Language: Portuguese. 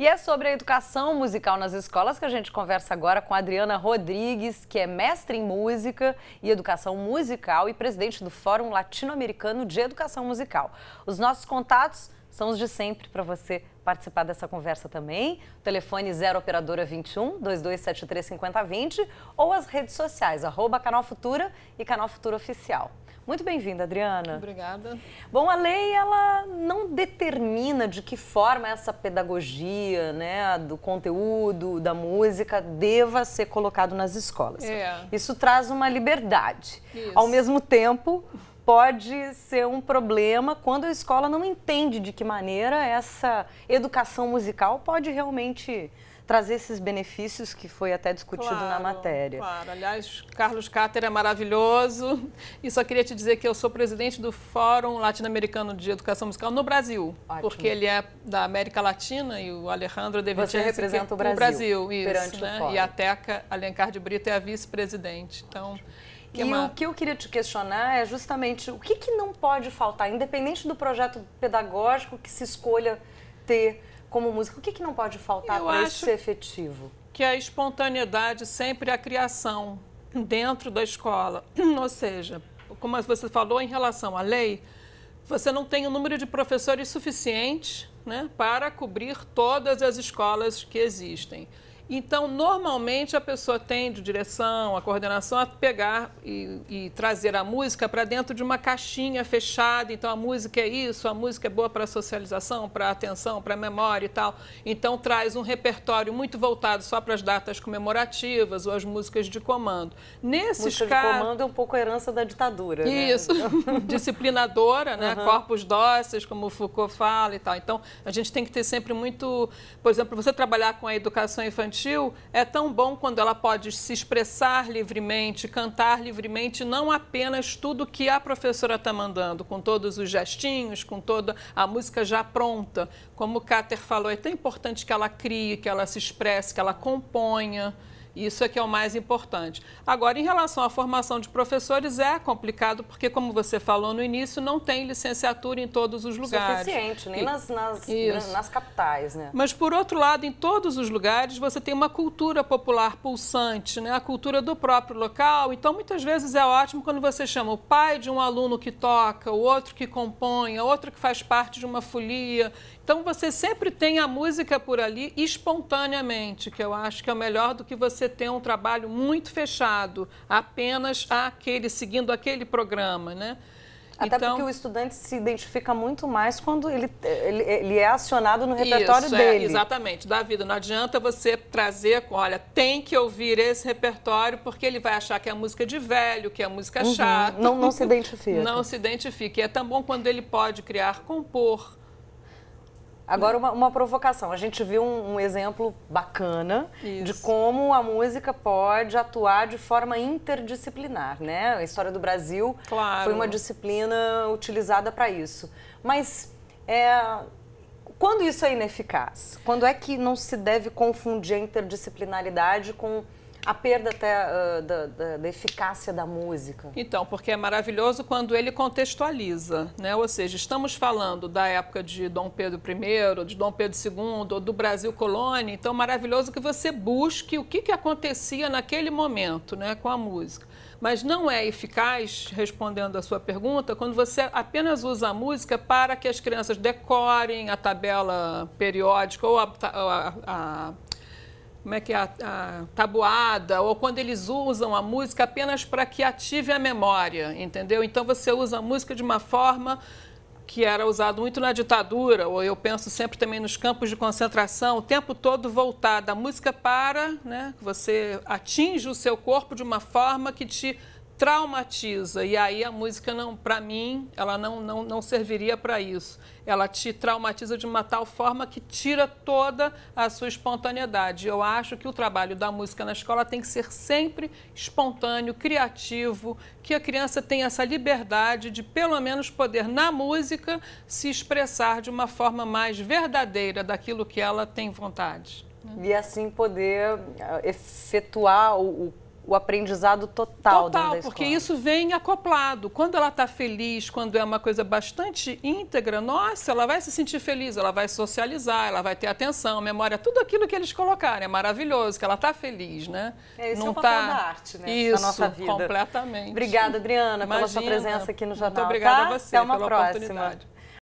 E é sobre a educação musical nas escolas que a gente conversa agora com a Adriana Rodrigues, que é mestre em música e educação musical e presidente do Fórum Latino-Americano de Educação Musical. Os nossos contatos são os de sempre para você participar dessa conversa também. Telefone 0 operadora 21 2273 5020 ou as redes sociais, arroba Canal Futura e Canal Futura Oficial. Muito bem-vinda, Adriana. Obrigada. Bom, a lei ela não determina de que forma essa pedagogia, né, do conteúdo da música deva ser colocado nas escolas. É. Isso traz uma liberdade. Isso. Ao mesmo tempo, pode ser um problema quando a escola não entende de que maneira essa educação musical pode realmente trazer esses benefícios que foi até discutido claro, na matéria. Claro, aliás, Carlos Cáter é maravilhoso e só queria te dizer que eu sou presidente do Fórum Latino-Americano de Educação Musical no Brasil, Ótimo. porque ele é da América Latina e o Alejandro de Você representa é o Brasil, o Brasil isso, perante né? o Fórum. E a Teca Alencar de Brito é a vice-presidente, então... Ótimo. Que é e é uma... o que eu queria te questionar é justamente o que, que não pode faltar, independente do projeto pedagógico que se escolha ter como música, o que, que não pode faltar para isso ser efetivo? Que a espontaneidade sempre é a criação dentro da escola. Ou seja, como você falou em relação à lei, você não tem o um número de professores suficiente né, para cobrir todas as escolas que existem. Então, normalmente a pessoa tende direção, a coordenação, a pegar e, e trazer a música para dentro de uma caixinha fechada. Então, a música é isso, a música é boa para socialização, para atenção, para memória e tal. Então, traz um repertório muito voltado só para as datas comemorativas ou as músicas de comando. Nesses Música de comando é um pouco a herança da ditadura, né? Isso, né? disciplinadora, né? Uhum. Corpos dóceis, como Foucault fala e tal. Então, a gente tem que ter sempre muito... Por exemplo, você trabalhar com a educação infantil, infantil é tão bom quando ela pode se expressar livremente, cantar livremente, não apenas tudo que a professora está mandando, com todos os gestinhos, com toda a música já pronta. Como o Cáter falou, é tão importante que ela crie, que ela se expresse, que ela componha. Isso é que é o mais importante. Agora, em relação à formação de professores, é complicado, porque, como você falou no início, não tem licenciatura em todos os lugares. Suficiente, nem e, nas, nas, né, nas, capitais, né? Mas, por outro lado, em todos os lugares, você tem uma cultura popular pulsante, né? a cultura do próprio local. Então, muitas vezes é ótimo quando você chama o pai de um aluno que toca, o outro que compõe, o outro que faz parte de uma folia. Então, você sempre tem a música por ali espontaneamente, que eu acho que é melhor do que você ter um trabalho muito fechado, apenas aquele, seguindo aquele programa, né? Até então... porque o estudante se identifica muito mais quando ele, ele, ele é acionado no repertório Isso, é, dele. É, exatamente, da vida. Não adianta você trazer, olha, tem que ouvir esse repertório porque ele vai achar que é música de velho, que é música uhum. chata. Não, não se identifica. Não se identifica. E é tão bom quando ele pode criar, compor, Agora, uma, uma provocação. A gente viu um, um exemplo bacana Isso. de como a música pode atuar de forma interdisciplinar, né? A história do Brasil claro. foi uma disciplina utilizada para isso. Mas é, quando isso é ineficaz? Quando é que não se deve confundir a interdisciplinaridade com a perda até uh, da, da, da, eficácia da música. Então, porque é maravilhoso quando ele contextualiza, né? Ou seja, estamos falando da época de Dom Pedro I, de Dom Pedro II, ou do Brasil colônia, então maravilhoso que você busque o que, que acontecia naquele momento, né, com a música. Mas não é eficaz, respondendo a sua pergunta, quando você apenas usa a música para que as crianças decorem a tabela periódica ou a, a, a como é que é a, a, tabuada, ou quando eles usam a música apenas para que ative a memória, entendeu? Então você usa a música de uma forma que era usado muito na ditadura, ou eu penso sempre também nos campos de concentração, o tempo todo voltada a música para, né, você atinge o seu corpo de uma forma que te traumatiza. E aí a música não, para mim, ela não, não, não serviria para isso. Ela te traumatiza de uma tal forma que tira toda a sua espontaneidade. Eu acho que o trabalho da música na escola tem que ser sempre espontâneo, criativo, que a criança tenha essa liberdade de pelo menos poder na música se expressar de uma forma mais verdadeira daquilo que ela tem vontade. E assim poder eh, efetuar o o aprendizado total. Total, da porque isso vem acoplado. Quando ela está feliz, quando é uma coisa bastante íntegra, nossa, ela vai se sentir feliz, ela vai socializar, ela vai ter atenção, memória, tudo aquilo que eles colocarem. É maravilhoso, que ela está feliz, né? É, esse Não é o papel tá... da arte, né? Isso, da nossa vida. completamente. Obrigada, Adriana, Imagina, pela sua presença aqui no Jornal. Muito obrigada tá? a você Até uma pela próxima. oportunidade.